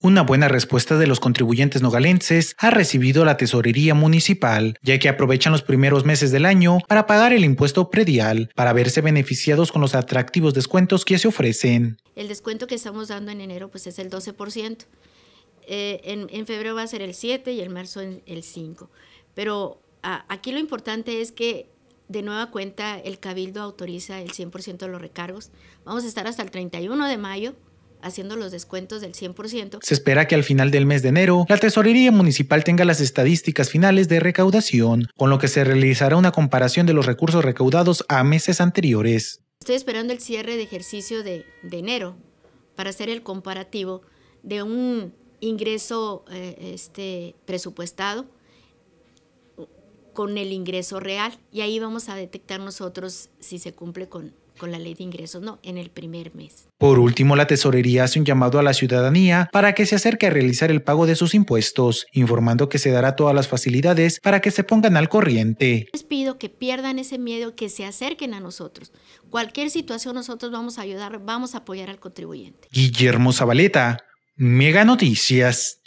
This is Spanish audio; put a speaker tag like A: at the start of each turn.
A: Una buena respuesta de los contribuyentes nogalenses ha recibido la tesorería municipal, ya que aprovechan los primeros meses del año para pagar el impuesto predial, para verse beneficiados con los atractivos descuentos que se ofrecen.
B: El descuento que estamos dando en enero pues es el 12%, eh, en, febrero va a ser el 7% y en marzo el 5%, pero aquí lo importante es que de nueva cuenta el cabildo autoriza el 100% de los recargos, vamos a estar hasta el 31 de mayo haciendo los descuentos del 100%.
A: Se espera que al final del mes de enero la Tesorería Municipal tenga las estadísticas finales de recaudación, con lo que se realizará una comparación de los recursos recaudados a meses anteriores.
B: Estoy esperando el cierre de ejercicio de, enero para hacer el comparativo de un ingreso eh, este, presupuestado con el ingreso real. Y ahí vamos a detectar nosotros si se cumple con, la ley de ingresos, no, en el primer mes.
A: Por último, la tesorería hace un llamado a la ciudadanía para que se acerque a realizar el pago de sus impuestos, informando que se dará todas las facilidades para que se pongan al corriente.
B: Les pido que pierdan ese miedo, que se acerquen a nosotros. Cualquier situación nosotros vamos a ayudar, vamos a apoyar al contribuyente.
A: Guillermo Zabaleta, Mega Noticias.